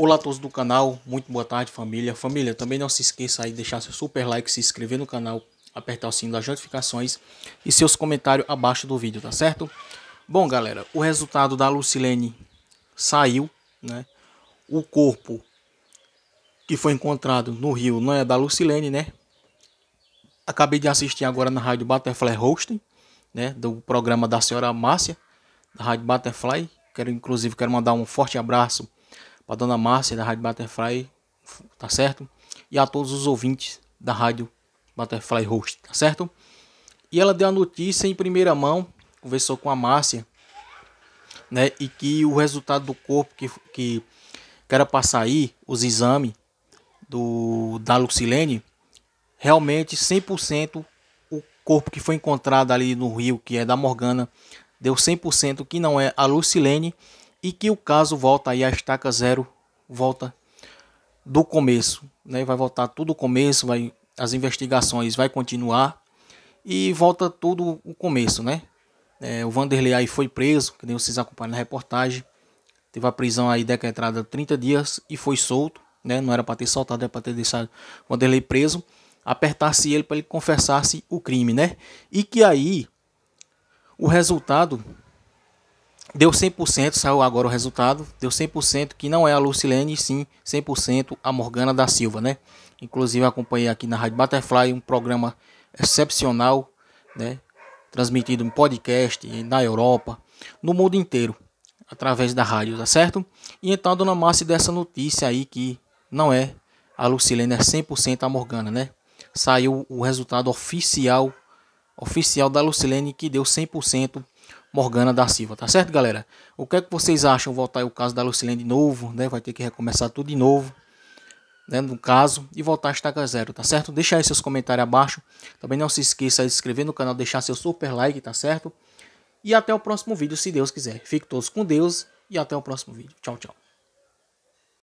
Olá a todos do canal, muito boa tarde família. Família, também não se esqueça aí de deixar seu super like, se inscrever no canal, apertar o sino das notificações e seus comentários abaixo do vídeo, tá certo? Bom galera, o resultado da Lucilene saiu, né? O corpo que foi encontrado no rio não é da Lucilene, né? Acabei de assistir agora na rádio Butterfly Hosting, né? Do programa da senhora Márcia, da rádio Butterfly. Quero, inclusive, quero mandar um forte abraço para a dona Márcia da Rádio Butterfly, tá certo? E a todos os ouvintes da Rádio Butterfly Host, tá certo? E ela deu a notícia em primeira mão, conversou com a Márcia, né? E que o resultado do corpo que, que, que era para sair, os exames do, da Lucilene, realmente 100% o corpo que foi encontrado ali no rio, que é da Morgana, deu 100% que não é a Lucilene e que o caso volta aí a estaca zero, volta do começo, né? Vai voltar tudo o começo, vai as investigações vai continuar e volta tudo o começo, né? É, o Vanderlei aí foi preso, que nem vocês acompanham na reportagem. Teve a prisão aí decretada 30 dias e foi solto, né? Não era para ter soltado, era para ter deixado o Vanderlei preso. Apertasse ele para ele confessasse o crime, né? E que aí o resultado Deu 100%, saiu agora o resultado. Deu 100% que não é a Lucilene, sim 100% a Morgana da Silva, né? Inclusive acompanhei aqui na Rádio Butterfly um programa excepcional, né? Transmitido em podcast na Europa, no mundo inteiro, através da rádio, tá certo? E então a dona Márcia dessa notícia aí que não é a Lucilene, é 100% a Morgana, né? Saiu o resultado oficial oficial da Lucilene que deu 100% Morgana da Silva, tá certo, galera? O que é que vocês acham? Voltar o caso da Lucilene de novo, né? Vai ter que recomeçar tudo de novo, né? No caso, e voltar a estaca zero, tá certo? Deixa aí seus comentários abaixo. Também não se esqueça de se inscrever no canal, deixar seu super like, tá certo? E até o próximo vídeo, se Deus quiser. Fique todos com Deus e até o próximo vídeo. Tchau, tchau.